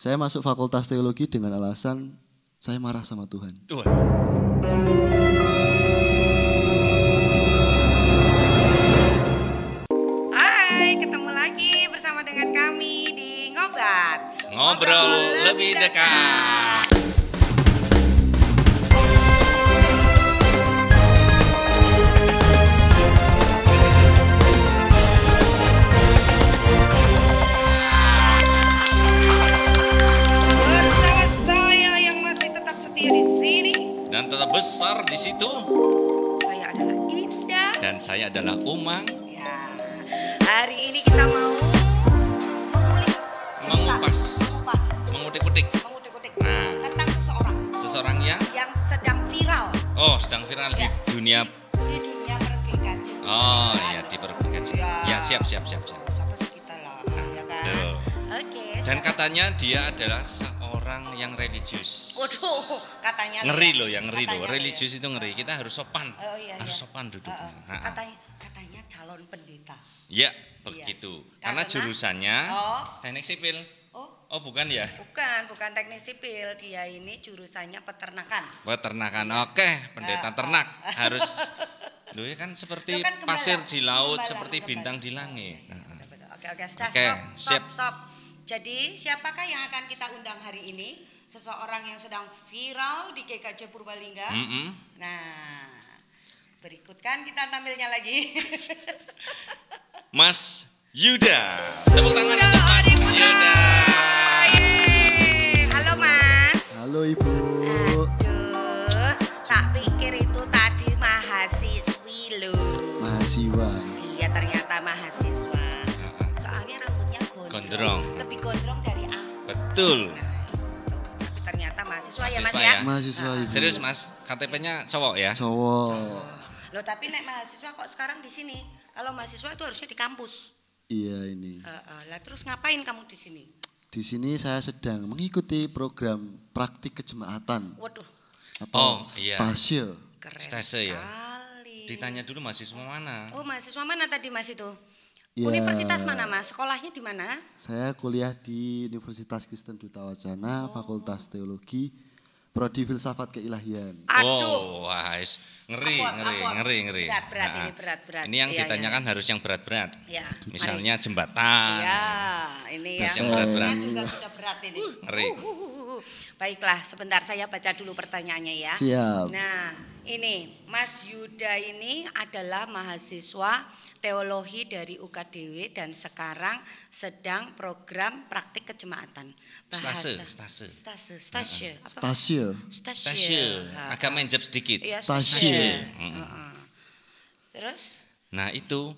Saya masuk fakultas teologi dengan alasan saya marah sama Tuhan. Tuhan. Hai, ketemu lagi bersama dengan kami di Ngobat. Ngobrol, Ngobrol lebih dekat. dekat. besar di situ. Saya adalah Indah. Dan saya adalah Umang. Ya. Hari ini kita mau mengupas, mengupas. mengutik-utik. Nah. Tentang seseorang. Seseorang yang yang sedang viral. Oh, sedang viral ya. di dunia. Di dunia pergekan. Oh, iya di pergekan. Ya. ya, siap, siap, siap, siap. Sampai sekitar lah, nah, ya kan? Oke. Okay, Dan siap. katanya dia adalah orang yang religius. Waduh, katanya ngeri loh yang ngeri loh. Religius itu ngeri. Kita harus sopan. Oh, iya, iya. harus iya. sopan duduknya. Uh, uh. Katanya katanya calon pendeta. Ya, iya. begitu. Iya. Karena, Karena jurusannya oh. teknik sipil. Oh. oh bukan ya? Bukan, bukan teknik sipil. Dia ini jurusannya peternakan. Peternakan, oke. Pendeta uh, ternak uh, harus. Loh ya kan seperti kan pasir di laut, kembala, seperti kembala. bintang di langit. Oke, nah, ah. oke, oke. Stop, stop, stop. Jadi siapakah yang akan kita undang hari ini? Seseorang yang sedang viral di GKJ Purbalingga. Mm -hmm. Nah, berikut kan kita tampilnya lagi. Mas Yuda. Tepuk tangan Yuda, untuk Mas Yuda. Yuda. Halo Mas. Halo Ibu. Aduh, tak pikir itu tadi mahasiswi loh. Mahasiswa. Iya ternyata mahasiswa gondrong. Lebih gondrong dari aku. Betul. Nah, itu. ternyata mahasiswa, mahasiswa ya Mas ya. ya. Mahasiswa nah. Ibu. Serius Mas, KTP-nya cowok ya? Cowok. Loh, tapi naik mahasiswa kok sekarang di sini? Kalau mahasiswa itu harusnya di kampus. Iya ini. Uh, uh, lah terus ngapain kamu di sini? Di sini saya sedang mengikuti program praktik kejemaatan. Waduh. Atau oh, iya. stase. Keren stase ya. Ditanya dulu mahasiswa mana? Oh mahasiswa mana tadi mas itu? Ya, Universitas mana mas? Sekolahnya di mana? Saya kuliah di Universitas Kristen Duta Wacana, oh. Fakultas Teologi, Prodi Filsafat Keilahian. Aduh. Oh, Ngeri, aku, ngeri, aku, ngeri, ngeri. Berat, berat, nah, ini berat, berat. Ini yang ya, ditanyakan ya. harus yang berat-berat. Ya. Misalnya Mari. jembatan. Ya, ini yang, yang berat-berat. juga sudah berat ini. Uh, ngeri. Uh, uh, uh, uh. Baiklah, sebentar saya baca dulu pertanyaannya ya. Siap. Nah, ini Mas Yuda ini adalah mahasiswa teologi dari UKDW dan sekarang sedang program praktik kejemaatan bahasa stase stase stase stase stase stase, agak jeb sedikit ya, stase terus nah itu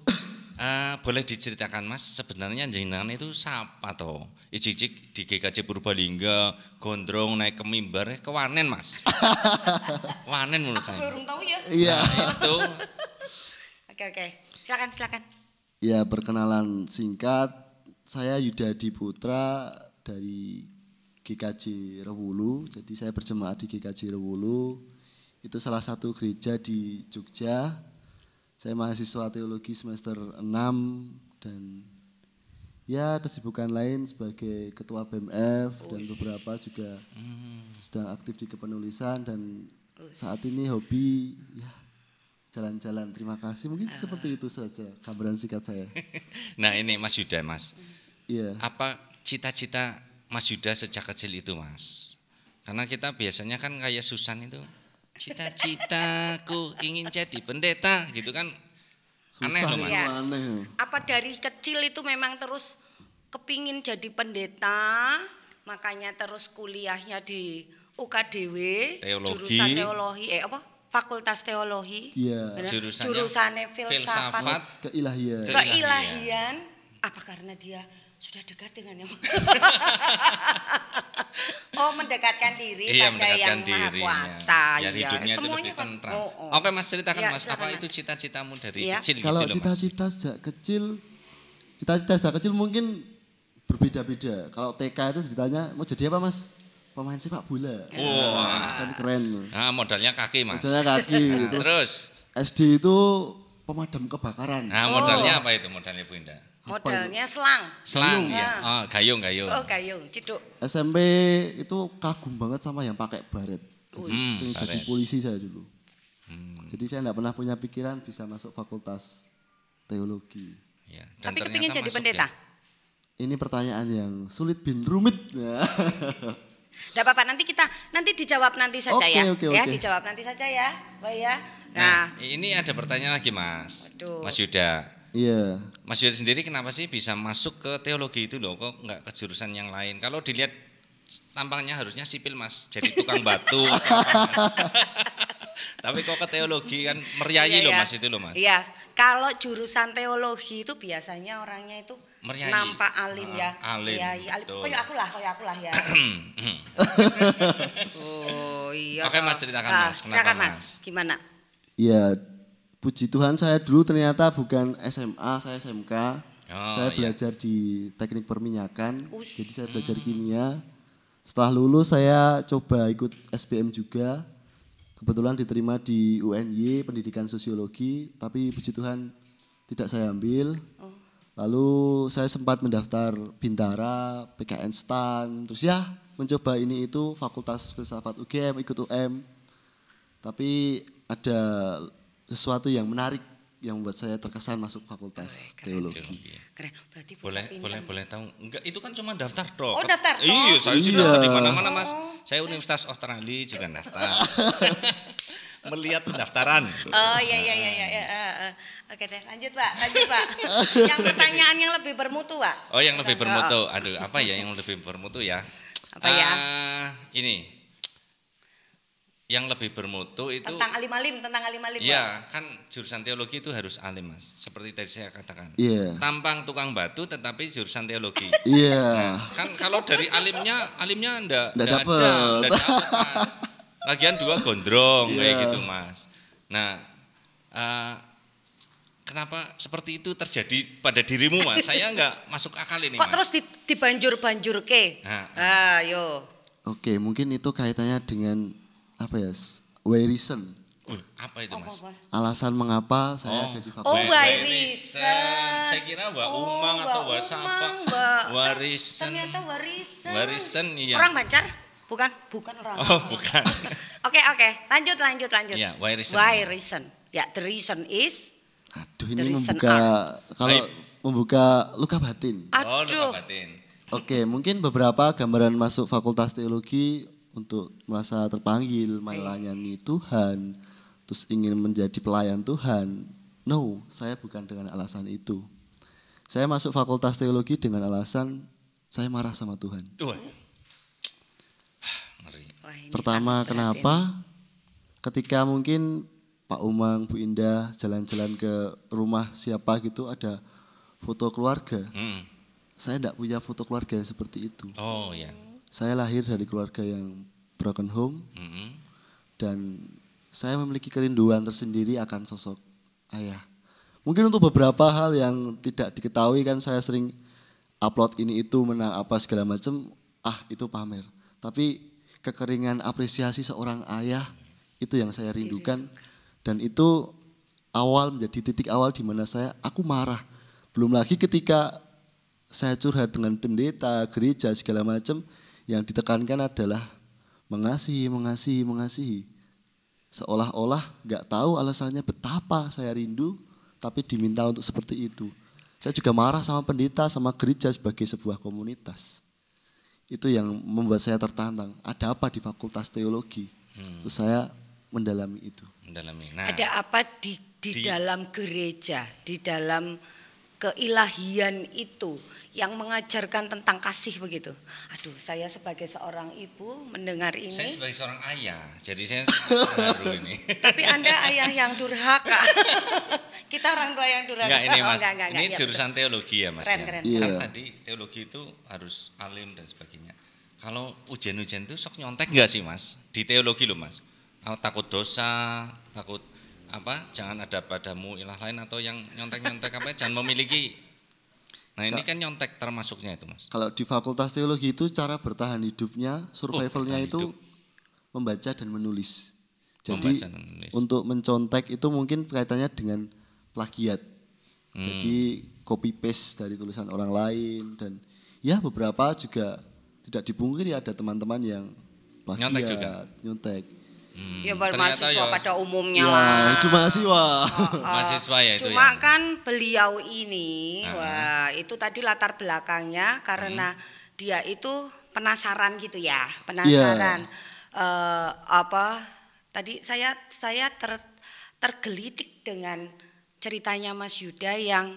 uh, boleh diceritakan mas sebenarnya jenengan itu siapa toh icik di GKJ Purbalingga gondrong naik ke mimbar eh, wanen mas wanen menurut saya Aku belum tahu ya iya nah, itu oke oke okay silakan silakan. Ya perkenalan singkat, saya Yuda Diputra dari GKJ Rewulu. Jadi saya berjemaah di GKJ Rewulu. Itu salah satu gereja di Jogja. Saya mahasiswa teologi semester 6 dan ya kesibukan lain sebagai ketua BMF dan beberapa juga hmm. sedang aktif di kepenulisan dan saat ini hobi ya jalan-jalan. Terima kasih. Mungkin uh. seperti itu saja gambaran singkat saya. nah ini Mas Yuda, Mas. Iya. Yeah. Apa cita-cita Mas Yuda sejak kecil itu, Mas? Karena kita biasanya kan kayak Susan itu. Cita-citaku ingin jadi pendeta gitu kan. Susah aneh Ya. Aneh. Apa dari kecil itu memang terus kepingin jadi pendeta, makanya terus kuliahnya di UKDW, teologi. jurusan teologi, eh apa? Fakultas Teologi, ya. jurusannya jurusannya filsafat, filsafat keilahian. Keilahian, apa karena dia sudah dekat dengan yang Oh, mendekatkan diri iya, pada mendekatkan yang dirinya. Maha Kuasa. Ya, ya. hidupnya semuanya itu lebih kan- Oh, oh. Oke, Mas ceritakan ya, Mas, apa itu cita-citamu dari ya. kecil gitu Kalau gitu, cita-cita sejak kecil cita-cita sejak kecil mungkin berbeda-beda. Kalau TK itu ditanya mau jadi apa, Mas? pemain sepak bola. Wah, oh. kan keren. Nah, modalnya kaki, Mas. Modalnya kaki. Terus, Terus SD itu pemadam kebakaran. Nah, modalnya oh. apa itu modalnya Bu Indah? Modalnya selang. Selang ya. Ah. Oh, gayung, gayung. Oh, gayung, ciduk. SMP itu kagum banget sama yang pakai baret. Jadi, hmm, jadi polisi saya dulu. Hmm. Jadi saya enggak pernah punya pikiran bisa masuk fakultas teologi. Ya, Tapi kepingin jadi pendeta. Ya? Ini pertanyaan yang sulit bin rumit. Tidak apa-apa, nanti kita nanti dijawab nanti saja okay, ya. Okay, ya, dijawab nanti saja ya, baik ya. Nah, nah, ini ada pertanyaan lagi, Mas. Aduh. Mas Yuda. Iya. Yeah. Mas Yuda sendiri kenapa sih bisa masuk ke teologi itu loh? Kok nggak ke jurusan yang lain? Kalau dilihat tampangnya harusnya sipil, Mas. Jadi tukang batu. Tapi kok ke teologi kan meriayi iya, loh, iya. Mas itu loh, Mas. Iya. Kalau jurusan teologi itu biasanya orangnya itu Meryai. nampak alim ya. Ah, alim. Ya, ya alim. aku lah, koyo aku lah ya. oh iya. Oke Mas ceritakan nah, Mas. Kenapa mas? mas? Gimana? Ya puji Tuhan saya dulu ternyata bukan SMA, saya SMK. Oh, saya iya. belajar iya. di teknik perminyakan, Ush. jadi saya belajar hmm. kimia. Setelah lulus saya coba ikut SPM juga, Kebetulan diterima di UNY Pendidikan Sosiologi, tapi puji Tuhan tidak saya ambil. Oh. Lalu saya sempat mendaftar Bintara, PKN STAN, terus ya mencoba ini itu Fakultas Filsafat UGM, ikut UM. Tapi ada sesuatu yang menarik yang membuat saya terkesan masuk fakultas oh, keren, teologi. Keren. Berarti boleh pindah. boleh boleh tahu? Enggak, itu kan cuma daftar toh. Oh, daftar toh. Iya, saya iya. di mana-mana, Mas. Oh. Saya Universitas Australia juga daftar. Melihat pendaftaran. Oh, iya iya iya iya. iya. Eh, eh. Oke deh, lanjut Pak, lanjut Pak. yang pertanyaan yang lebih bermutu, Pak. Oh, yang lebih bermutu. Aduh, apa ya yang lebih bermutu ya? Apa uh, ya? Ah, ini yang lebih bermutu itu tentang alim-alim tentang alim-alim ya kan jurusan teologi itu harus alim mas seperti tadi saya katakan yeah. tampang tukang batu tetapi jurusan teologi iya yeah. nah, kan kalau dari alimnya alimnya anda ndak dapat lagian dua gondrong yeah. kayak gitu mas nah uh, kenapa seperti itu terjadi pada dirimu mas saya nggak masuk akal ini kok mas. terus dibanjur-banjur ke nah, nah. ayo oke mungkin itu kaitannya dengan apa ya why reason Uh, apa itu mas? Alasan mengapa saya oh. ada di fakultas? Oh, reason? Saya kira wa oh, umang atau wa sapa. Warisan. Ternyata warisan. Warisan iya. Orang bancar? Bukan, bukan orang. Oh, bukan. Oke, oke. Okay, okay. Lanjut, lanjut, lanjut. Iya, why reason. Why reason. Ya, the reason is Aduh, ini membuka are. kalau Aib. membuka luka batin. Aduh. Oh, luka batin. Oke, okay, mungkin beberapa gambaran masuk Fakultas Teologi untuk merasa terpanggil melayani Tuhan terus ingin menjadi pelayan Tuhan no saya bukan dengan alasan itu saya masuk fakultas teologi dengan alasan saya marah sama Tuhan pertama kenapa ketika mungkin Pak Umang Bu Indah jalan-jalan ke rumah siapa gitu ada foto keluarga hmm. saya tidak punya foto keluarga seperti itu oh ya saya lahir dari keluarga yang broken home mm -hmm. dan saya memiliki kerinduan tersendiri akan sosok ayah. Mungkin untuk beberapa hal yang tidak diketahui kan saya sering upload ini itu menang apa segala macam ah itu pamer. Tapi kekeringan apresiasi seorang ayah itu yang saya rindukan dan itu awal menjadi titik awal di mana saya aku marah. Belum lagi ketika saya curhat dengan pendeta, gereja segala macam, yang ditekankan adalah mengasihi, mengasihi, mengasihi. Seolah-olah nggak tahu alasannya betapa saya rindu, tapi diminta untuk seperti itu. Saya juga marah sama pendeta, sama gereja sebagai sebuah komunitas. Itu yang membuat saya tertantang. Ada apa di Fakultas Teologi? Hmm. Terus saya mendalami itu. Mendalami. Nah, ada apa di, di, di dalam gereja, di dalam keilahian itu yang mengajarkan tentang kasih begitu. Aduh, saya sebagai seorang ibu mendengar ini. Saya sebagai seorang ayah, jadi saya ini. Tapi Anda ayah yang durhaka. Kita orang tua yang durhaka. Enggak, ini oh, Mas. Oh, enggak, enggak, ini iya, jurusan teologi ya, Mas. Keren, ya. keren. Yeah. Kan tadi teologi itu harus alim dan sebagainya. Kalau ujian-ujian itu sok nyontek enggak sih, Mas? Di teologi loh, Mas. Takut dosa, takut apa jangan ada padamu ilah lain atau yang nyontek-nyontek apa jangan memiliki Nah ini kan nyontek termasuknya itu mas. Kalau di Fakultas Teologi itu cara bertahan hidupnya, oh, survivalnya oh, itu hidup. membaca dan menulis. Jadi dan menulis. untuk mencontek itu mungkin kaitannya dengan plagiat. Hmm. Jadi copy paste dari tulisan orang lain dan ya beberapa juga tidak dipungkiri ada teman-teman yang plagiat, nyontek. Juga. nyontek. Hmm, ya baru mahasiswa ya, pada umumnya ya, lah. Itu mahasiswa. Oh, uh, mahasiswa ya itu. Cuma ya. kan beliau ini, uh ah. -huh. wah itu tadi latar belakangnya karena uh-huh. dia itu penasaran gitu ya, ya. penasaran yeah. uh, apa? Tadi saya saya ter, tergelitik dengan ceritanya Mas Yuda yang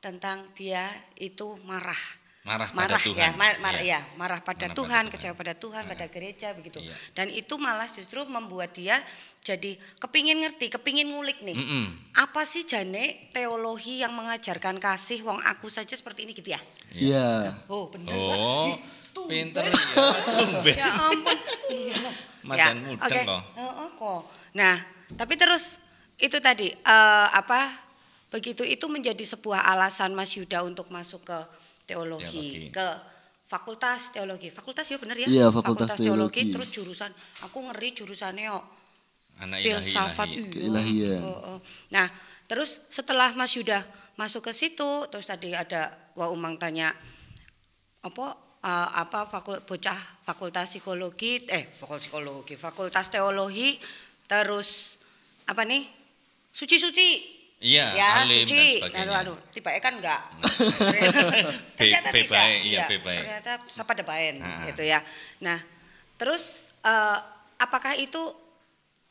tentang dia itu marah marah, marah pada Tuhan. Ya, mar, mar, ya. ya, marah pada marah Tuhan, pada kecewa Tuhan. pada Tuhan, pada iya. gereja begitu. Ya. Dan itu malah justru membuat dia jadi kepingin ngerti, kepingin ngulik nih. Mm -mm. Apa sih jane teologi yang mengajarkan kasih wong aku saja seperti ini gitu ya? Iya. Yeah. Oh, benar. Oh. Kan? Pinter ya, tumben. ya ampun. Iya. ya, muda okay. Oh, Oh, kok. Nah, tapi terus itu tadi uh, apa begitu itu menjadi sebuah alasan Mas Yuda untuk masuk ke teologi, teologi. ke fakultas teologi. Fakultas ya bener ya? Iya, fakultas, fakultas teologi. teologi. Terus jurusan aku ngeri jurusannya yo. filsafat hmm. ilahi, ya. Oh, oh. Nah, terus setelah Mas Yuda masuk ke situ, terus tadi ada Wa Umang tanya apa uh, apa fakul, bocah fakultas psikologi eh fakultas psikologi, fakultas teologi terus apa nih? Suci-suci Iya, ya, alim suci. dan sebagainya. Aduh, aduh, tiba kan enggak. Hmm. ternyata be, be tidak. Baik, iya, iya, be baik. Ternyata sapa debain nah. gitu ya. Nah, terus uh, apakah itu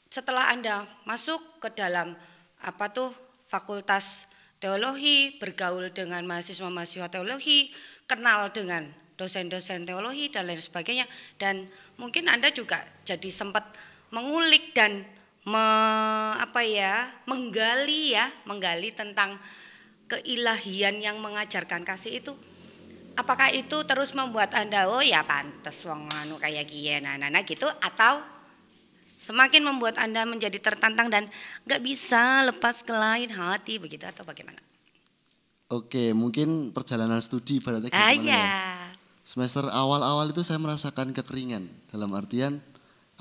setelah Anda masuk ke dalam apa tuh fakultas teologi, bergaul dengan mahasiswa-mahasiswa teologi, kenal dengan dosen-dosen teologi dan lain sebagainya dan mungkin Anda juga jadi sempat mengulik dan me, apa ya menggali ya menggali tentang keilahian yang mengajarkan kasih itu apakah itu terus membuat anda oh ya pantas wong anu kayak gini nah, nah, nah gitu atau semakin membuat anda menjadi tertantang dan nggak bisa lepas ke lain hati begitu atau bagaimana? Oke mungkin perjalanan studi pada ah, iya. ya? Semester awal-awal itu saya merasakan kekeringan dalam artian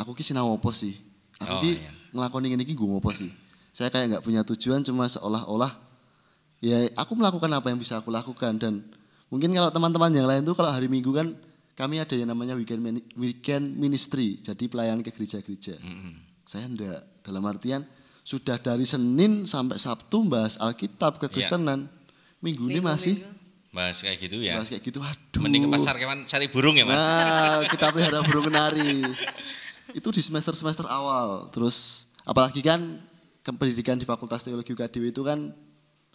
aku ki sinau sih? Aku oh, ki iya ngelakoni ini gue ngopo sih saya kayak nggak punya tujuan cuma seolah-olah ya aku melakukan apa yang bisa aku lakukan dan mungkin kalau teman-teman yang lain tuh kalau hari minggu kan kami ada yang namanya weekend weekend ministry jadi pelayan ke gereja-gereja mm -hmm. saya ndak dalam artian sudah dari Senin sampai Sabtu bahas Alkitab iya. kekristenan yeah. minggu ini masih Bahas kayak gitu ya. Bahas kayak gitu, aduh. Mending ke pasar kewan cari burung ya mas. Nah, kita pelihara burung kenari. itu di semester-semester awal. Terus apalagi kan pendidikan di Fakultas Teologi UKDW itu kan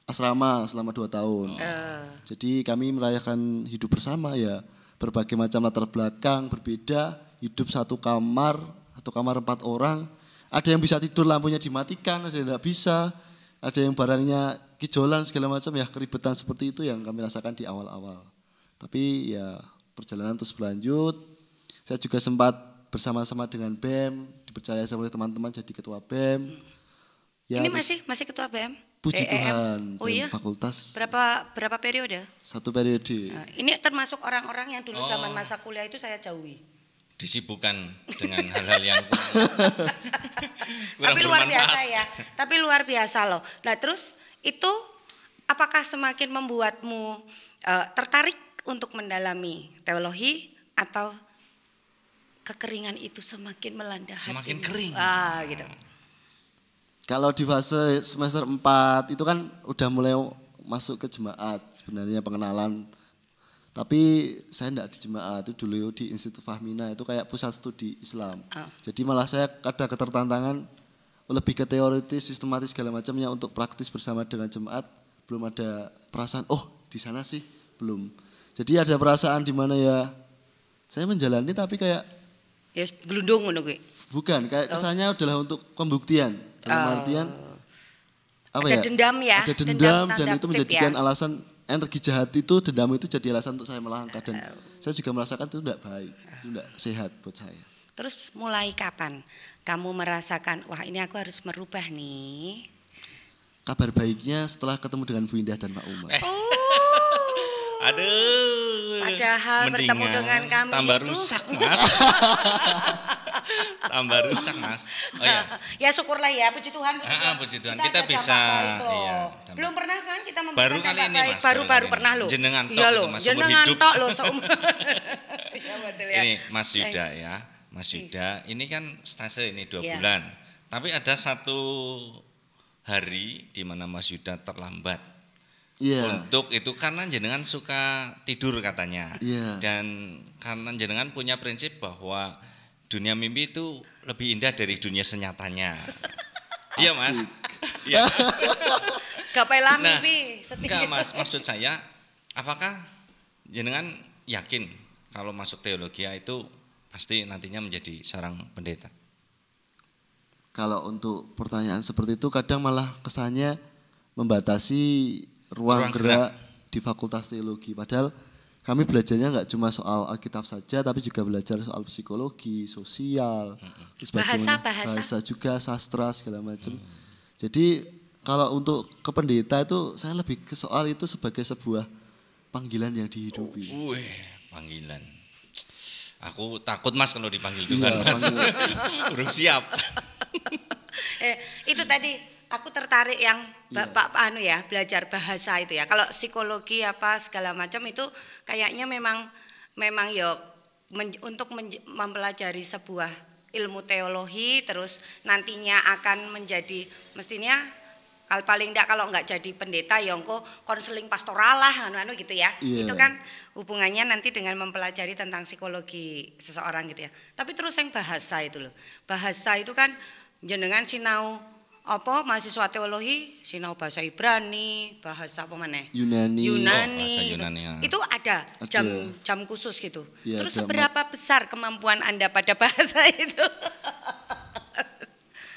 asrama selama dua tahun. oh. Eh. Jadi kami merayakan hidup bersama ya berbagai macam latar belakang berbeda, hidup satu kamar, satu kamar empat orang. Ada yang bisa tidur lampunya dimatikan, ada yang tidak bisa, ada yang barangnya kijolan segala macam ya keribetan seperti itu yang kami rasakan di awal-awal. Tapi ya perjalanan terus berlanjut. Saya juga sempat bersama-sama dengan BEM, dipercaya oleh teman-teman jadi ketua Bem. Ya, Ini masih masih ketua BEM? Puji BEM. Tuhan, oh, iya? fakultas. Berapa berapa periode? Satu periode. Nah, ini termasuk orang-orang yang dulu oh. zaman masa kuliah itu saya jauhi. Disibukkan dengan hal-hal yang Tapi luar biasa ya. Tapi luar biasa loh. Nah, terus itu apakah semakin membuatmu uh, tertarik untuk mendalami teologi atau kekeringan itu semakin melanda hati. Semakin kering. Ah, gitu. Kalau di fase semester 4 itu kan udah mulai masuk ke jemaat sebenarnya pengenalan. Tapi saya enggak di jemaat itu dulu di Institut Fahmina itu kayak pusat studi Islam. Oh. Jadi malah saya ada ketertantangan lebih ke teoritis, sistematis segala macamnya untuk praktis bersama dengan jemaat belum ada perasaan oh di sana sih belum. Jadi ada perasaan di mana ya saya menjalani tapi kayak Ya yes, gelundung ngono kuwi. Bukan, kayak kesannya adalah untuk pembuktian. Dalam oh. artian apa ada ya? dendam ya. Ada dendam, dendam dan itu menjadikan ya. alasan energi jahat itu dendam itu jadi alasan untuk saya melangkah dan uh. saya juga merasakan itu tidak baik, itu tidak sehat buat saya. Terus mulai kapan kamu merasakan wah ini aku harus merubah nih? Kabar baiknya setelah ketemu dengan Bu Indah dan Pak Umar. Oh. Aduh. Iya. Padahal Mendingan bertemu dengan kami tambah itu rusak, Mas. tambah rusak, Mas. Oh ya. ya syukurlah ya, puji Tuhan, puji ah, Tuhan. Ah, puji Tuhan. Kita, kita bisa iya, Belum pernah kan kita membuka Baru kali ini, Mas. Baru-baru pernah loh. Jenengan tok, ya, loh. Mas. Jenengan tok loh seumur. ya, betul ya. Ini Mas Yuda ya. Mas iya. Yuda, ini kan stase ini dua ya. bulan. Tapi ada satu hari di mana Mas Yuda terlambat yeah. untuk itu karena jenengan suka tidur katanya yeah. dan karena jenengan punya prinsip bahwa dunia mimpi itu lebih indah dari dunia senyatanya iya mas iya Kapela nah, mimpi enggak mas maksud saya apakah jenengan yakin kalau masuk teologi itu pasti nantinya menjadi sarang pendeta kalau untuk pertanyaan seperti itu kadang malah kesannya membatasi ruang, gerak, gerak di Fakultas Teologi. Padahal kami belajarnya nggak cuma soal Alkitab saja, tapi juga belajar soal psikologi, sosial, bahasa, bahasa. bahasa juga, sastra segala macam. Hmm. Jadi kalau untuk kependeta itu saya lebih ke soal itu sebagai sebuah panggilan yang dihidupi. Oh, panggilan. Aku takut mas kalau dipanggil iya, Tuhan. Iya, mas. Urung siap. eh, itu tadi aku tertarik yang bapak iya. yeah. anu ya belajar bahasa itu ya. Kalau psikologi apa segala macam itu kayaknya memang memang yo ya men, untuk men, mempelajari sebuah ilmu teologi terus nantinya akan menjadi mestinya kalau paling enggak kalau enggak jadi pendeta Yongko ya konseling pastoral lah anu-anu gitu ya. Yeah. Itu kan hubungannya nanti dengan mempelajari tentang psikologi seseorang gitu ya. Tapi terus yang bahasa itu loh. Bahasa itu kan jenengan sinau apa mahasiswa teologi sinau bahasa Ibrani, bahasa apa mana? Yunani. Yunani. Oh, Yunani ya. Itu ada, ada jam khusus gitu. Ya, Terus seberapa besar kemampuan Anda pada bahasa itu?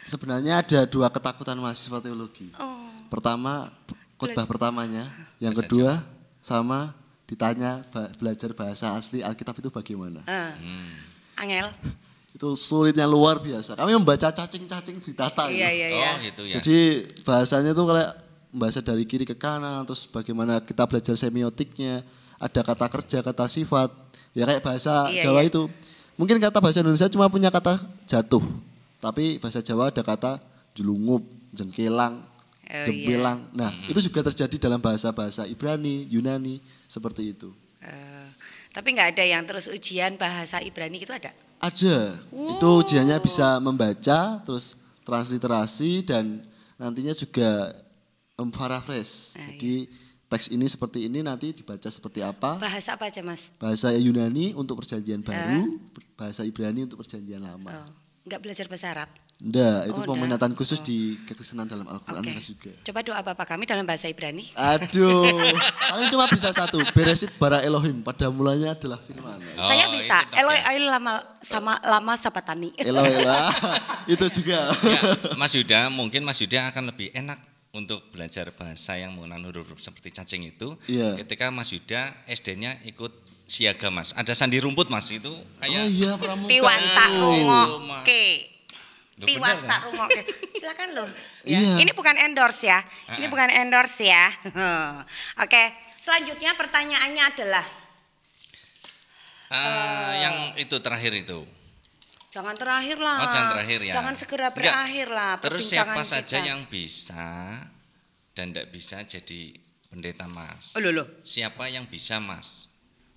Sebenarnya ada dua ketakutan mahasiswa teologi. Oh. Pertama khotbah pertamanya, yang bahasa kedua Jawa. sama ditanya belajar bahasa asli Alkitab itu bagaimana? Uh. Hmm. Angel. itu sulitnya luar biasa. Kami membaca cacing-cacing di data iya, Iya, iya. Oh, gitu ya. Jadi bahasanya itu kayak bahasa dari kiri ke kanan, terus bagaimana kita belajar semiotiknya, ada kata kerja, kata sifat, ya kayak bahasa iya, iya. Jawa iya. itu. Mungkin kata bahasa Indonesia cuma punya kata jatuh, tapi bahasa Jawa ada kata julungup, jengkelang, oh, iya. jembelang. Iya. Nah, hmm. itu juga terjadi dalam bahasa-bahasa Ibrani, Yunani, seperti itu. Uh, tapi nggak ada yang terus ujian bahasa Ibrani itu ada? Ada. Wow. Itu ujiannya bisa membaca, terus transliterasi dan nantinya juga memparafres. Nah, Jadi iya. teks ini seperti ini nanti dibaca seperti apa? Bahasa apa aja, Mas? Bahasa Yunani untuk perjanjian baru, uh. bahasa Ibrani untuk perjanjian lama. Oh, enggak belajar bahasa Arab? Enggak, oh, itu oh, peminatan nah. khusus oh. di kekristenan dalam Al-Quran okay. juga. Coba doa Bapak kami dalam bahasa Ibrani. Aduh, paling cuma bisa satu. Beresit bara Elohim, pada mulanya adalah firman. Oh, Saya bisa, Eloi ya. lama, sama lama Sapatani Eloi lah, itu juga. ya, Mas Yuda, mungkin Mas Yuda akan lebih enak untuk belajar bahasa yang menggunakan huruf seperti cacing itu. Yeah. Ketika Mas Yuda SD-nya ikut siaga mas ada sandi rumput mas itu kayak oh iya pramuka piwanta Oke tiwas tak rungok. Silakan loh. Ya. Iya. Ini bukan endorse ya. Ini bukan endorse ya. Oke, selanjutnya pertanyaannya adalah uh, uh, yang itu terakhir itu. Jangan terakhir lah. Oh, jangan terakhir ya. Jangan segera berakhir lah. Terus siapa kita. saja yang bisa dan tidak bisa jadi pendeta mas? Oh, lo. Siapa yang bisa mas?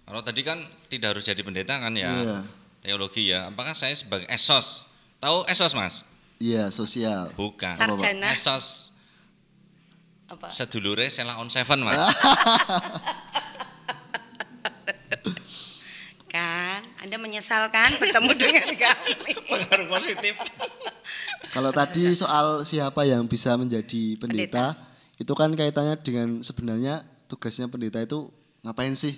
Kalau tadi kan tidak harus jadi pendeta kan ya. yeah. Teologi ya. Apakah saya sebagai esos eh, Tahu esos mas? Iya sosial. Bukan. Sarjana. Esos. Apa? Sedulure Sela on Seven mas. kan, Anda menyesal kan bertemu dengan kami. Pengaruh positif. Kalau tadi soal siapa yang bisa menjadi pendeta, pendeta, itu kan kaitannya dengan sebenarnya tugasnya pendeta itu ngapain sih?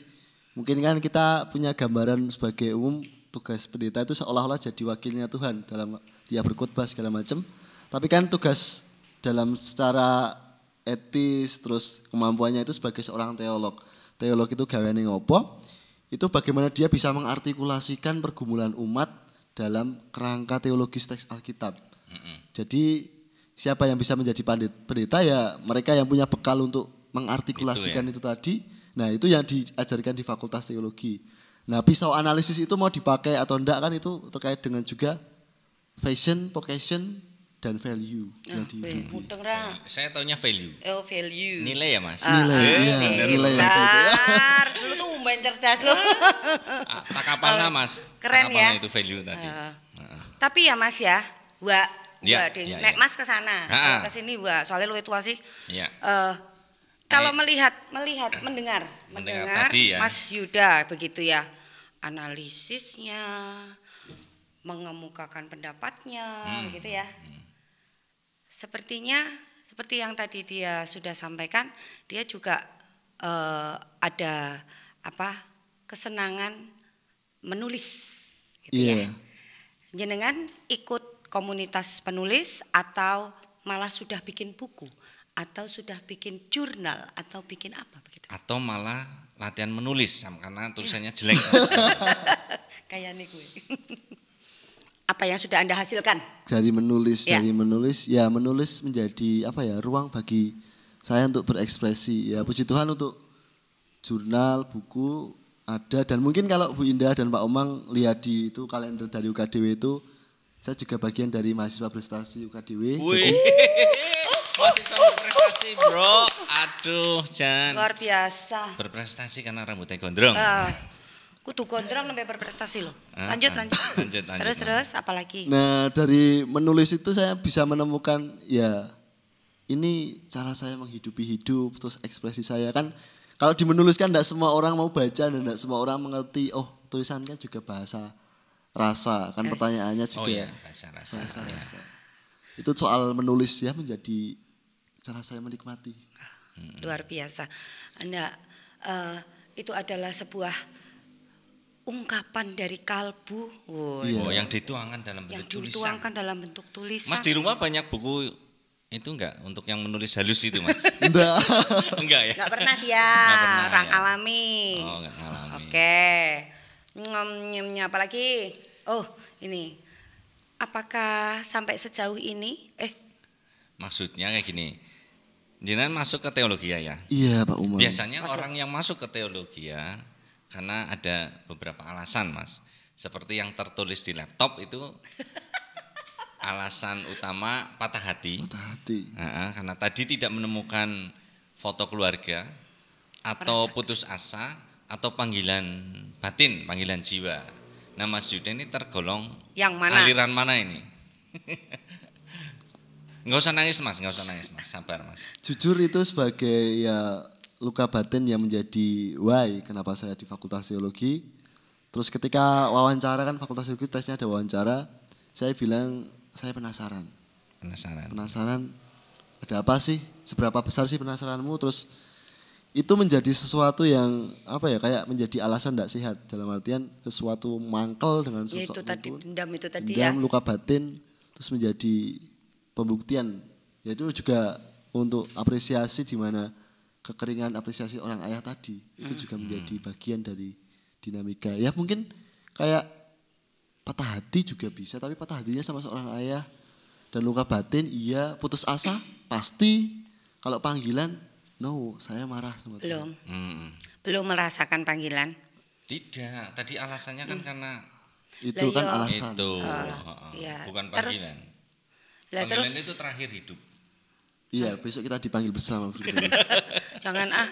Mungkin kan kita punya gambaran sebagai umum tugas pendeta itu seolah-olah jadi wakilnya Tuhan dalam dia berkhotbah segala macam. Tapi kan tugas dalam secara etis terus kemampuannya itu sebagai seorang teolog. Teolog itu gaweane ngopo? Itu bagaimana dia bisa mengartikulasikan pergumulan umat dalam kerangka teologis teks Alkitab. Jadi siapa yang bisa menjadi pandit pendeta ya mereka yang punya bekal untuk mengartikulasikan itu, ya. itu tadi. Nah, itu yang diajarkan di Fakultas Teologi. Nah pisau analisis itu mau dipakai atau enggak kan itu terkait dengan juga fashion, vocation, dan value ah, yang dihidupi. Eh, ya, eh, saya tahunya value. Oh, value. Nilai ya, Mas? Ah, nilai, eh, iya, nilai. nilai yang Bentar, lu tuh umpain cerdas lu. ah, apalah, oh, Mas. Keren takapana ya. itu value tadi. Uh, uh. Tapi ya, Mas ya, wa, ya, ding. Ya, Nek ya. Mas ke sana, ah, ke sini wa. Soalnya lu itu sih. Iya. Uh, kalau melihat melihat mendengar mendengar, mendengar tadi ya. Mas Yuda begitu ya analisisnya mengemukakan pendapatnya hmm. begitu ya hmm, hmm. sepertinya seperti yang tadi dia sudah sampaikan dia juga eh, ada apa kesenangan menulis gitu yeah. ya iya. jenengan ikut komunitas penulis atau malah sudah bikin buku atau sudah bikin jurnal atau bikin apa begitu? Atau malah latihan menulis karena iya. tulisannya jelek. Kayak nih gue. apa yang sudah Anda hasilkan? Dari menulis, ya. dari menulis, ya menulis menjadi apa ya, ruang bagi saya untuk berekspresi. Ya puji Tuhan untuk jurnal, buku ada dan mungkin kalau Bu Indah dan Pak Omang lihat di itu kalender dari UKDW itu saya juga bagian dari mahasiswa prestasi UKDW. Wih. Jadi, mahasiswa kasih bro. Aduh Jan. Luar biasa. Berprestasi karena rambutnya gondrong. Uh, kudu gondrong lebih berprestasi loh. Ah, lanjut, ah. lanjut. lanjut, lanjut. Terus, terus apalagi? Nah dari menulis itu saya bisa menemukan ya ini cara saya menghidupi hidup, terus ekspresi saya kan kalau di dimenuliskan tidak semua orang mau baca dan tidak semua orang mengerti oh tulisan kan juga bahasa rasa kan eh. pertanyaannya juga oh, iya. rasa, rasa, bahasa, ya. rasa. itu soal menulis ya menjadi cara saya menikmati. Hmm. Luar biasa. Anda uh, itu adalah sebuah ungkapan dari kalbu. Wow. Iya. Oh, yang dituangkan dalam bentuk yang tulisan. dituangkan dalam bentuk tulisan. Mas di rumah banyak buku itu enggak untuk yang menulis halus itu mas? enggak. enggak ya? Enggak pernah dia, orang ya. alami. Oh enggak alami. Oke. Okay. apalagi? Oh ini, apakah sampai sejauh ini? Eh. Maksudnya kayak gini, Jinan masuk ke teologi ya, ya? Iya Pak Umar. Biasanya orang yang masuk ke teologi ya, karena ada beberapa alasan Mas. Seperti yang tertulis di laptop itu alasan utama patah hati. Patah hati. Nah, karena tadi tidak menemukan foto keluarga atau Perasa. putus asa atau panggilan batin, panggilan jiwa. Nah Mas Yuda ini tergolong yang mana? aliran mana ini? Nggak usah nangis mas, nggak usah nangis mas, sabar mas. Jujur itu sebagai ya luka batin yang menjadi why kenapa saya di Fakultas Teologi. Terus ketika wawancara kan Fakultas Teologi tesnya ada wawancara, saya bilang saya penasaran. Penasaran. Penasaran ada apa sih? Seberapa besar sih penasaranmu? Terus itu menjadi sesuatu yang apa ya kayak menjadi alasan tidak sehat dalam artian sesuatu mangkel dengan sesuatu ya, itu tadi, dendam itu tadi dendam, ya. luka batin terus menjadi pembuktian yaitu juga untuk apresiasi di mana kekeringan apresiasi orang ayah tadi itu juga hmm. menjadi hmm. bagian dari dinamika ya mungkin kayak patah hati juga bisa tapi patah hatinya sama seorang ayah dan luka batin iya putus asa pasti kalau panggilan no saya marah sama belum hmm. belum merasakan panggilan tidak tadi alasannya kan hmm. karena itu Layo. kan iya. alasan itu. Oh, ya. bukan panggilan Terus, lah terus itu terakhir hidup. Iya, besok kita dipanggil bersama. jangan ah.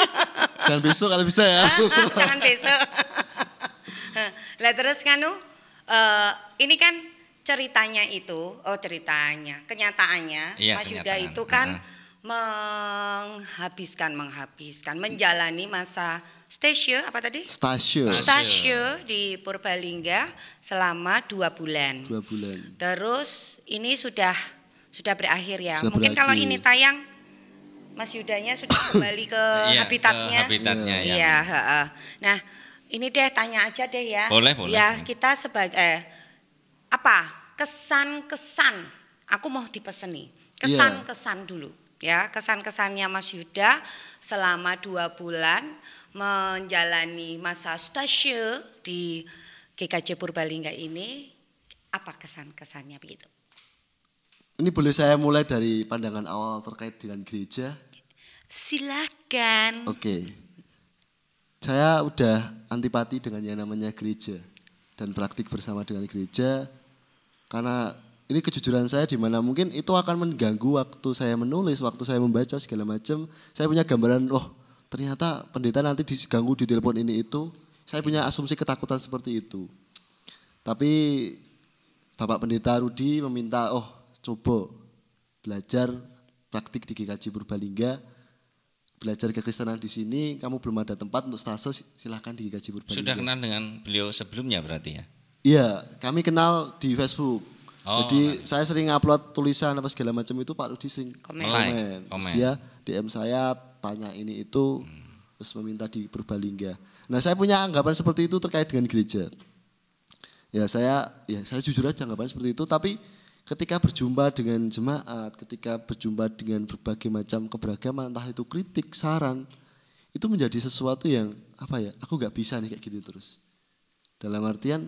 jangan besok kalau bisa ya. Ah, ah, jangan besok. lah terus kanu uh, eh, ini kan ceritanya itu, oh ceritanya, kenyataannya iya, Mas Yuda itu kan uh ah, -huh menghabiskan menghabiskan menjalani masa stasiun apa tadi stasiun stasiun di Purbalingga selama dua bulan dua bulan terus ini sudah sudah berakhir ya sudah mungkin berakhir. kalau ini tayang Mas Yudanya sudah kembali ke ya, habitatnya ke habitatnya ya. iya ya. ya, ya. nah ini deh tanya aja deh ya boleh boleh ya kita sebagai eh, apa kesan kesan aku mau dipeseni iya. kesan kesan dulu ya kesan-kesannya Mas Yuda selama dua bulan menjalani masa stasiun di GKJ Purbalingga ini apa kesan-kesannya begitu? Ini boleh saya mulai dari pandangan awal terkait dengan gereja? Silakan. Oke. Saya udah antipati dengan yang namanya gereja dan praktik bersama dengan gereja karena ini kejujuran saya di mana mungkin itu akan mengganggu waktu saya menulis, waktu saya membaca segala macam. Saya punya gambaran, oh ternyata pendeta nanti diganggu di telepon ini itu. Saya punya asumsi ketakutan seperti itu. Tapi Bapak Pendeta Rudi meminta, oh coba belajar praktik di GKJ Purbalingga, belajar kekristenan di sini, kamu belum ada tempat untuk stase, silahkan di GKJ Purbalingga. Sudah kenal dengan beliau sebelumnya berarti ya? Iya, kami kenal di Facebook Oh, Jadi saya sering upload tulisan apa segala macam itu Pak Rudi sering komen. komen. Terus komen. dia DM saya tanya ini itu hmm. terus meminta di Purbalingga. Nah, saya punya anggapan seperti itu terkait dengan gereja. Ya, saya ya saya jujur aja anggapan seperti itu tapi ketika berjumpa dengan jemaat, ketika berjumpa dengan berbagai macam keberagaman, entah itu kritik, saran, itu menjadi sesuatu yang apa ya? Aku nggak bisa nih kayak gini terus. Dalam artian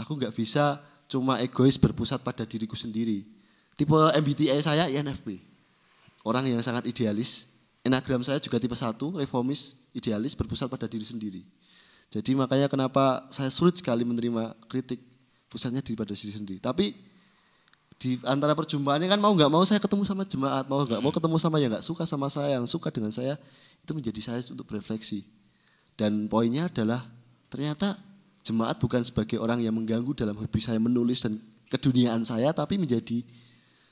aku nggak bisa cuma egois berpusat pada diriku sendiri. Tipe MBTI saya INFP. Orang yang sangat idealis. Enagram saya juga tipe satu reformis, idealis, berpusat pada diri sendiri. Jadi makanya kenapa saya sulit sekali menerima kritik pusatnya di pada diri sendiri. Tapi di antara perjumpaannya kan mau nggak mau saya ketemu sama jemaat, mau nggak mau hmm. ketemu sama yang nggak suka sama saya, yang suka dengan saya itu menjadi saya untuk berefleksi. Dan poinnya adalah ternyata Jemaat bukan sebagai orang yang mengganggu dalam hobi saya menulis dan keduniaan saya, tapi menjadi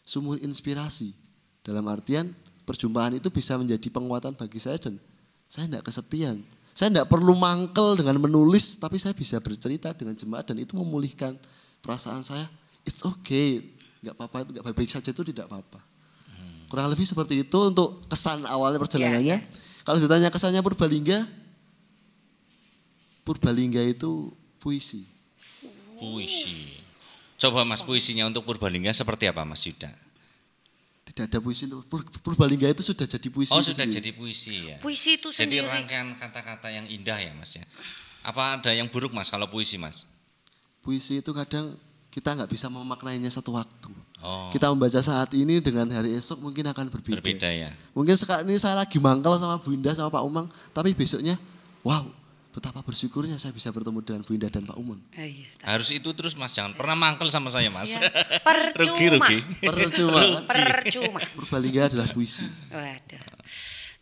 sumur inspirasi. Dalam artian perjumpaan itu bisa menjadi penguatan bagi saya dan saya tidak kesepian. Saya tidak perlu mangkel dengan menulis, tapi saya bisa bercerita dengan jemaat dan itu memulihkan perasaan saya. It's okay, nggak apa-apa, nggak baik-baik saja itu tidak apa-apa. Kurang lebih seperti itu untuk kesan awalnya ya, perjalanannya. Yeah. Kalau ditanya kesannya Purbalingga, Purbalingga itu Puisi. Puisi. Coba Mas puisinya untuk Purbalingga seperti apa Mas Yuda? Tidak ada puisi untuk Pur Purbalingga itu sudah jadi puisi. Oh sudah sendiri. jadi puisi ya. Puisi itu sendiri. Jadi rangkaian kata-kata yang indah ya Mas ya. Apa ada yang buruk Mas kalau puisi Mas? Puisi itu kadang kita nggak bisa memaknainya satu waktu. Oh. Kita membaca saat ini dengan hari esok mungkin akan berbeda. Berbeda ya. Mungkin sekarang ini saya lagi mangkal sama Bunda sama Pak Umang, tapi besoknya wow betapa bersyukurnya saya bisa bertemu dengan Bu Indah dan Pak Umum. Eh, iya, Harus itu terus Mas, jangan pernah mangkel sama saya Mas. Iya. percuma. rugi, rugi. Percuma. percuma. Purbalingga adalah puisi. Waduh.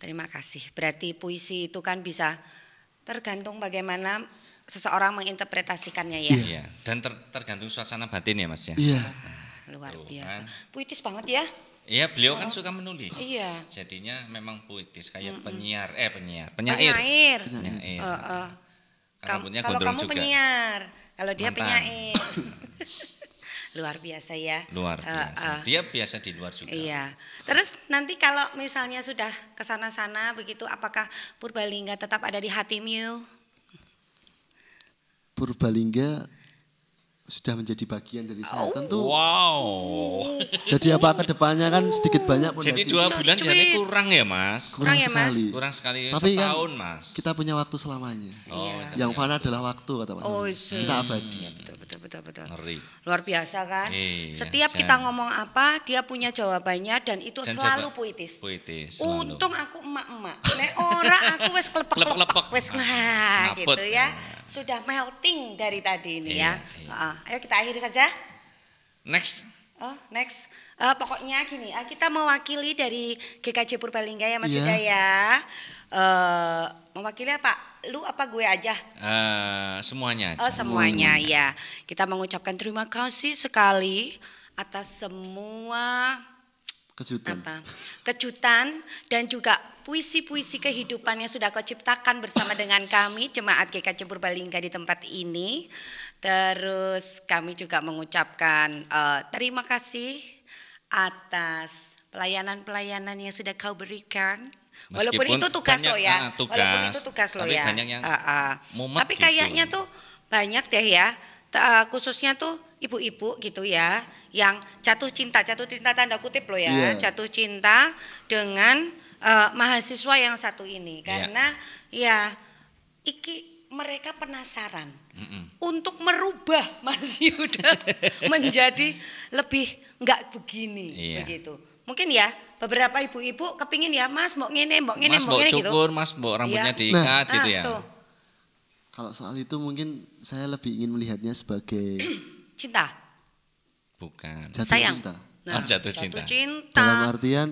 Terima kasih. Berarti puisi itu kan bisa tergantung bagaimana seseorang menginterpretasikannya ya. Iya. Dan ter tergantung suasana batin ya Mas ya. Iya. Nah, luar Tuh, biasa. Kan. Puitis banget ya. Iya, beliau oh. kan suka menulis. Iya. Jadinya memang puitis kayak mm -mm. penyiar, eh penyiar, penyair. Penyair. penyair. Oh, oh. Kamu, kalau kamu juga. penyiar, kalau dia Mantan. penyair. luar biasa ya. Luar biasa. Uh, uh. Dia biasa di luar juga. Iya. Terus nanti kalau misalnya sudah ke sana-sana begitu apakah Purbalingga tetap ada di hatimu? Purbalingga sudah menjadi bagian dari saya oh, tentu. Wow. Jadi apa kedepannya kan sedikit banyak pun. Jadi dua bulan jadi kurang ya mas. Kurang, kurang ya, sekali. Kurang sekali. Tapi kan setahun, kan mas. kita punya waktu selamanya. Oh, iya. Yang fana adalah waktu kata mas Oh, Kita iya. abadi. Iya, betul betul betul betul. Luar biasa kan. Iya, Setiap saya. kita ngomong apa dia punya jawabannya dan itu dan selalu puitis. Puitis. Untung aku emak emak. Nek ora aku wes kelepek kelepek wes nah, gitu ya. ya sudah melting dari tadi ini iya, ya. Iya. Uh, ayo kita akhiri saja. Next. Oh, next. Uh, pokoknya gini, uh, kita mewakili dari GKJ Purbalingga ya Mas iya. Yuda ya. Uh, mewakili apa? Lu apa gue aja? Uh, semuanya. Oh, aja. Oh, semuanya uh, semuanya ya. Kita mengucapkan terima kasih sekali atas semua kejutan. Apa? Kejutan dan juga puisi-puisi kehidupan yang sudah kau ciptakan bersama dengan kami jemaat GK GKJ Balingga di tempat ini. Terus kami juga mengucapkan uh, terima kasih atas pelayanan-pelayanan yang sudah kau berikan. Meskipun walaupun itu tugas banyak, lo ya, ah, tugas, walaupun itu tugas lo ya. uh, uh. Tapi kayaknya gitu. tuh banyak deh ya khususnya tuh ibu-ibu gitu ya yang jatuh cinta, jatuh cinta tanda kutip loh ya, yeah. jatuh cinta dengan uh, mahasiswa yang satu ini iya. karena yeah. ya iki mereka penasaran mm -mm. untuk merubah Mas Yuda menjadi lebih nggak begini yeah. begitu. Mungkin ya beberapa ibu-ibu kepingin ya Mas mau ngene, mau ngene, mau ngene gitu. Mas mau cukur, Mas mau rambutnya yeah. diikat nah, gitu ya. Tuh kalau soal itu mungkin saya lebih ingin melihatnya sebagai cinta. Bukan. Jatuh Sayang. cinta. Nah, oh, jatuh, cinta. cinta. Dalam artian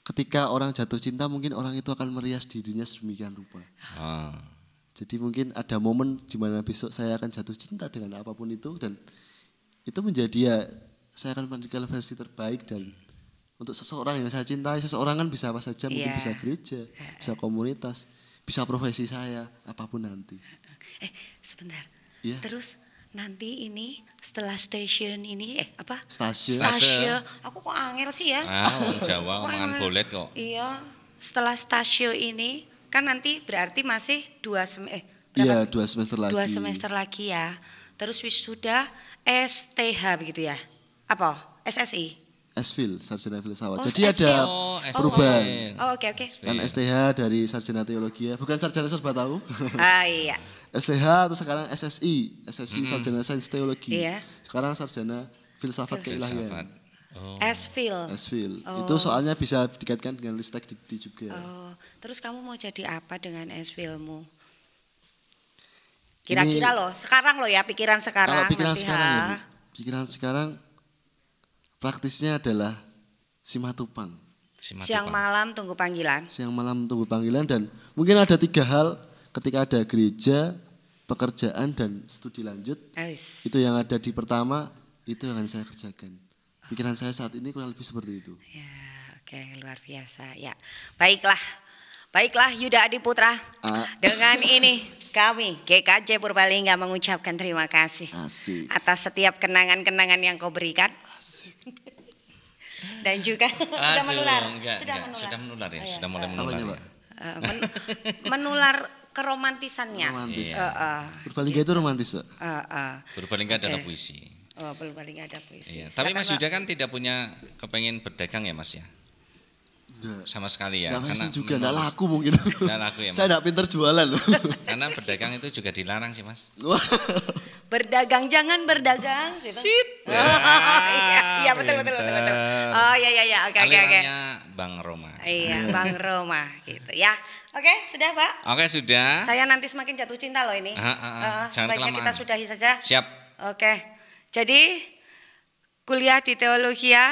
ketika orang jatuh cinta mungkin orang itu akan merias dirinya sedemikian rupa. Oh. Jadi mungkin ada momen di mana besok saya akan jatuh cinta dengan apapun itu dan itu menjadi ya saya akan menjadikan versi terbaik dan untuk seseorang yang saya cintai seseorang kan bisa apa saja mungkin iya. bisa gereja, iya. bisa komunitas bisa profesi saya apapun nanti. Eh sebentar. Ya. Terus nanti ini setelah stasiun ini eh apa? Stasiun. Stasiun. Aku kok angel sih ya? Ah, Jawa omongan bolet kok. Iya. Setelah stasiun ini kan nanti berarti masih dua sem eh Iya, dua semester lagi. Dua semester lagi ya. Terus wisuda STH begitu ya? Apa? SSI? Esfil, Sarjana Filsafat. Oh, Jadi S ada oh, perubahan. Oh, oke okay, oke. Okay. Kan STH dari Sarjana Teologi ya, bukan Sarjana Serba Tahu. Ah iya. STH atau sekarang SSI, SSI -hmm. Sarjana Sains Teologi. Iya. Sekarang Sarjana Filsafat Keilahian. Oh. Esfil. Esfil. Oh. Itu soalnya bisa dikaitkan dengan Listek Dikti juga. Oh. Terus kamu mau jadi apa dengan Esfilmu? Kira-kira loh, sekarang loh ya pikiran sekarang. Kalau pikiran sekarang ya, pikiran sekarang praktisnya adalah simatupang. simatupang. Siang malam tunggu panggilan. Siang malam tunggu panggilan dan mungkin ada tiga hal ketika ada gereja, pekerjaan dan studi lanjut. Eish. Itu yang ada di pertama itu yang akan saya kerjakan. Pikiran saya saat ini kurang lebih seperti itu. Ya, oke okay, luar biasa. Ya, baiklah, baiklah Yuda Adi Putra ah. dengan ini kami GKJ Purbalingga mengucapkan terima kasih Asik. atas setiap kenangan-kenangan yang kau berikan. Asik. Dan juga Aduh, sudah menular. Enggak, sudah enggak, menular. Sudah menular ya, oh, iya. sudah mulai menular. Apanya, ya. Eh, men menular keromantisannya. Romantis. Iya. Uh, uh. Purbalingga itu romantis, Pak. Uh, uh. Purbalingga okay. adalah puisi. Oh, Purbalingga ada puisi. Iya. Tapi Mas Yuda kan tidak punya kepengen berdagang ya, Mas ya? juga. Sama sekali ya. Gak juga, enggak laku mungkin. Enggak laku ya. Mas. Saya enggak pinter jualan. Karena pedagang itu juga dilarang sih, Mas. berdagang jangan berdagang gitu. Sit. Oh, iya, iya betul, betul betul betul Oh iya iya iya, oke oke okay. Bang Roma. Iya, Bang Roma gitu ya. Oke, sudah Pak? Oke, sudah. Saya nanti semakin jatuh cinta loh ini. Heeh uh, Uh, sebaiknya kita sudahi saja. Siap. Oke. Jadi kuliah di teologi ya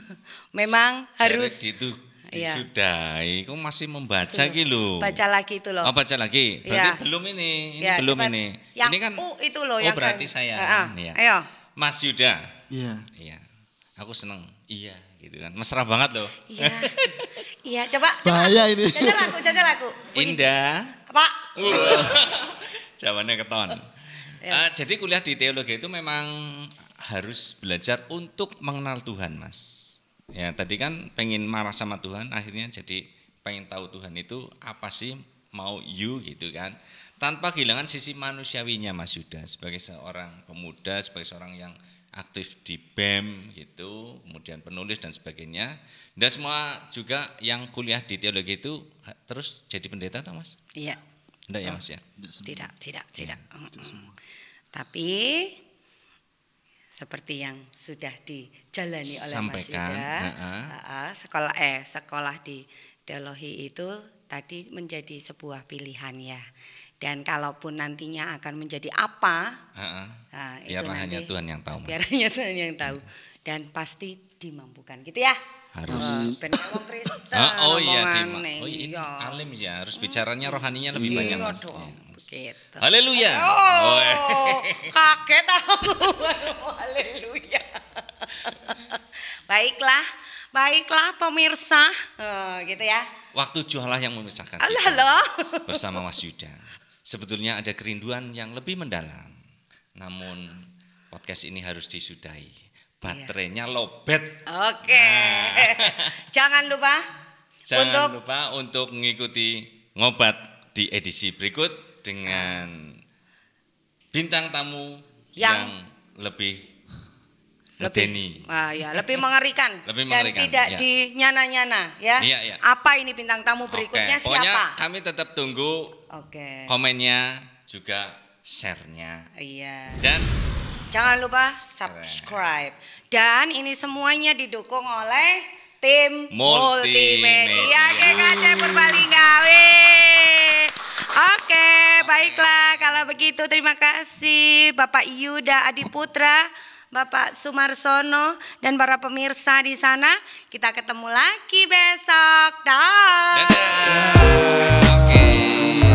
memang harus gitu. Iya. sudah. itu masih membaca gitu loh. Baca lagi itu loh. Oh, baca lagi. Iya. Berarti ya. belum ini, ini ya, belum ini. Yang ini kan U itu loh. Oh, yang berarti kan. saya. Uh, ya. Ayo. Mas Yuda. Iya. Iya. Aku seneng. Iya, gitu kan. Mesra banget loh. Iya. iya, coba. Bahaya ini. Jajal aku, jajal aku. Indah. Apa? Jawabannya keton. Ya. Uh, jadi kuliah di teologi itu memang harus belajar untuk mengenal Tuhan, Mas. Ya tadi kan pengen marah sama Tuhan, akhirnya jadi pengen tahu Tuhan itu apa sih mau you gitu kan. Tanpa kehilangan sisi manusiawinya Mas Yuda sebagai seorang pemuda, sebagai seorang yang aktif di BEM gitu, kemudian penulis dan sebagainya. Dan semua juga yang kuliah di teologi itu terus jadi pendeta atau Mas? Iya. Tidak ya Mas ya? Tidak, tidak, tidak. Iya, tidak. tidak Tapi seperti yang sudah dijalani oleh Sampaikan. Mas Yuda. Uh-uh. sekolah eh sekolah di teologi itu tadi menjadi sebuah pilihan ya. Dan kalaupun nantinya akan menjadi apa, uh-uh. uh, itu biar nanti, hanya Tuhan yang tahu. Biar hanya Tuhan yang tahu. Uh-huh. Dan pasti dimampukan gitu ya harus oh, oh iya di oh iya. alim ya harus bicaranya rohaninya lebih iya, banyak mas iya. gitu. haleluya oh, oh kaget aku haleluya baiklah baiklah pemirsa oh, gitu ya waktu jualah yang memisahkan halo, halo. bersama Mas Yuda sebetulnya ada kerinduan yang lebih mendalam namun podcast ini harus disudahi Iya. baterainya lobet. Oke. Okay. Nah. Jangan lupa Jangan untuk lupa untuk mengikuti ngobat di edisi berikut dengan bintang tamu yang, yang lebih lebih uh, ya lebih mengerikan lebih mengerikan dan tidak ya. dinyana-nyana ya. Ya, ya apa ini bintang tamu berikutnya okay. Pokoknya siapa kami tetap tunggu Oke. komennya juga sharenya iya dan jangan lupa subscribe Keren. Dan ini semuanya didukung oleh tim multimedia GKC Purbalinggawe. Oke, baiklah kalau begitu terima kasih Bapak Yuda Adiputra. Bapak Sumarsono dan para pemirsa di sana. Kita ketemu lagi besok. Dah. Oke. Okay.